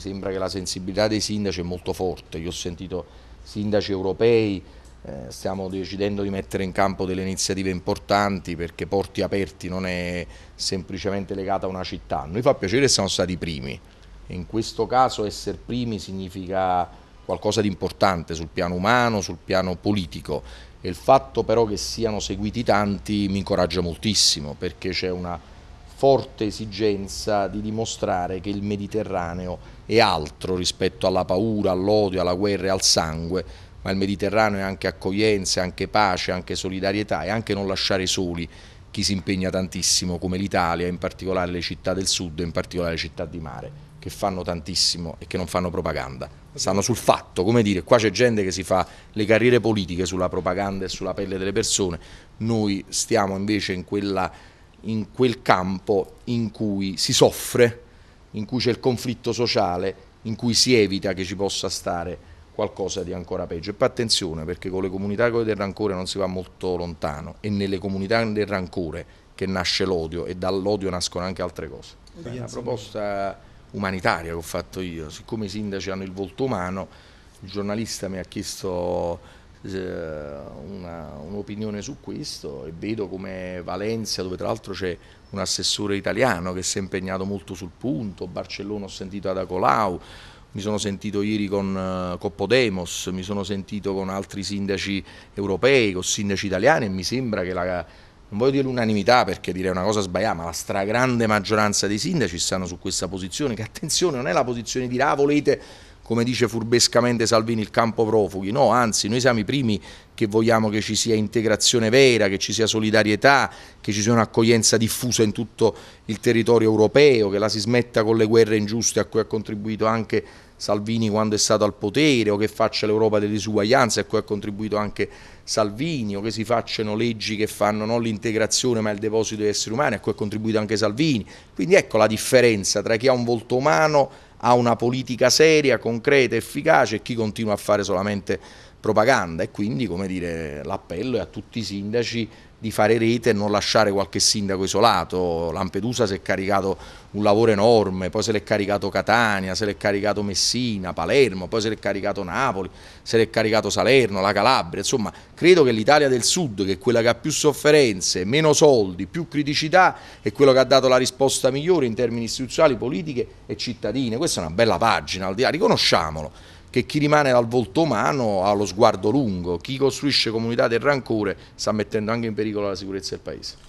mi sembra che la sensibilità dei sindaci è molto forte, io ho sentito sindaci europei, eh, stiamo decidendo di mettere in campo delle iniziative importanti perché Porti Aperti non è semplicemente legata a una città, a noi fa piacere che siamo stati i primi, in questo caso essere primi significa qualcosa di importante sul piano umano, sul piano politico e il fatto però che siano seguiti tanti mi incoraggia moltissimo perché c'è una forte esigenza di dimostrare che il Mediterraneo è altro rispetto alla paura, all'odio, alla guerra e al sangue, ma il Mediterraneo è anche accoglienza, anche pace, anche solidarietà e anche non lasciare soli chi si impegna tantissimo come l'Italia, in particolare le città del sud e in particolare le città di mare, che fanno tantissimo e che non fanno propaganda. Stanno sul fatto, come dire, qua c'è gente che si fa le carriere politiche sulla propaganda e sulla pelle delle persone, noi stiamo invece in quella in quel campo in cui si soffre, in cui c'è il conflitto sociale, in cui si evita che ci possa stare qualcosa di ancora peggio. E poi attenzione perché con le comunità del rancore non si va molto lontano e nelle comunità del rancore che nasce l'odio e dall'odio nascono anche altre cose. È una proposta umanitaria che ho fatto io, siccome i sindaci hanno il volto umano, il giornalista mi ha chiesto eh, una, un'opinione su questo e vedo come Valencia dove tra l'altro c'è un assessore italiano che si è impegnato molto sul punto, Barcellona ho sentito Ada Colau, mi sono sentito ieri con eh, Coppodemos, mi sono sentito con altri sindaci europei, con sindaci italiani e mi sembra che la, non voglio dire l'unanimità perché direi una cosa sbagliata, ma la stragrande maggioranza dei sindaci stanno su questa posizione che attenzione non è la posizione di là volete come dice furbescamente Salvini, il campo profughi, no, anzi noi siamo i primi che vogliamo che ci sia integrazione vera, che ci sia solidarietà, che ci sia un'accoglienza diffusa in tutto il territorio europeo, che la si smetta con le guerre ingiuste a cui ha contribuito anche Salvini quando è stato al potere o che faccia l'Europa delle disuguaglianze a cui ha contribuito anche Salvini o che si facciano leggi che fanno non l'integrazione ma il deposito di esseri umani a cui ha contribuito anche Salvini. Quindi ecco la differenza tra chi ha un volto umano ha una politica seria, concreta, efficace e chi continua a fare solamente propaganda e quindi come dire, l'appello è a tutti i sindaci di fare rete e non lasciare qualche sindaco isolato, Lampedusa si è caricato un lavoro enorme, poi se l'è caricato Catania, se l'è caricato Messina, Palermo, poi se l'è caricato Napoli, se l'è caricato Salerno, la Calabria, insomma credo che l'Italia del Sud, che è quella che ha più sofferenze, meno soldi, più criticità, è quello che ha dato la risposta migliore in termini istituzionali, politiche e cittadine, questa è una bella pagina, riconosciamolo che chi rimane dal volto umano ha lo sguardo lungo, chi costruisce comunità del rancore sta mettendo anche in pericolo la sicurezza del Paese.